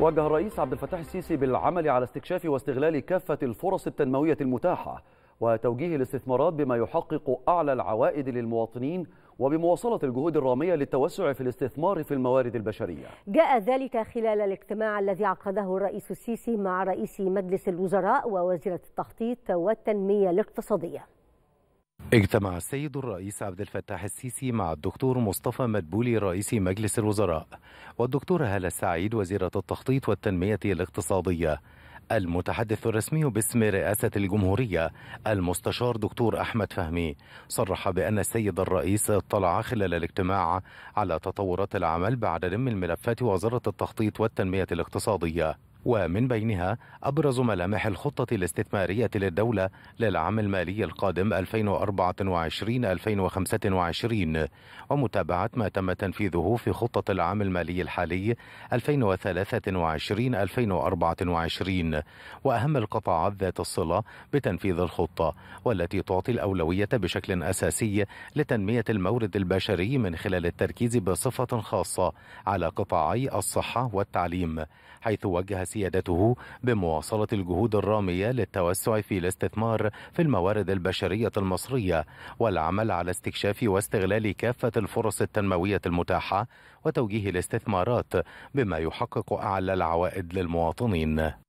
وجه الرئيس عبد الفتاح السيسي بالعمل على استكشاف واستغلال كافة الفرص التنموية المتاحة وتوجيه الاستثمارات بما يحقق أعلى العوائد للمواطنين وبمواصلة الجهود الرامية للتوسع في الاستثمار في الموارد البشرية جاء ذلك خلال الاجتماع الذي عقده الرئيس السيسي مع رئيس مجلس الوزراء ووزيرة التخطيط والتنمية الاقتصادية اجتمع السيد الرئيس عبد الفتاح السيسي مع الدكتور مصطفى مدبولي رئيس مجلس الوزراء والدكتور هالة السعيد وزيرة التخطيط والتنمية الاقتصادية المتحدث الرسمي باسم رئاسة الجمهورية المستشار دكتور أحمد فهمي صرح بأن السيد الرئيس اطلع خلال الاجتماع على تطورات العمل بعد من الملفات وزارة التخطيط والتنمية الاقتصادية ومن بينها أبرز ملامح الخطة الاستثمارية للدولة للعام المالي القادم 2024-2025 ومتابعة ما تم تنفيذه في خطة العام المالي الحالي 2023-2024 وأهم القطاعات ذات الصلة بتنفيذ الخطة والتي تعطي الأولوية بشكل أساسي لتنمية المورد البشري من خلال التركيز بصفة خاصة على قطاعي الصحة والتعليم حيث وجه سيادته بمواصلة الجهود الرامية للتوسع في الاستثمار في الموارد البشرية المصرية والعمل على استكشاف واستغلال كافة الفرص التنموية المتاحة وتوجيه الاستثمارات بما يحقق أعلى العوائد للمواطنين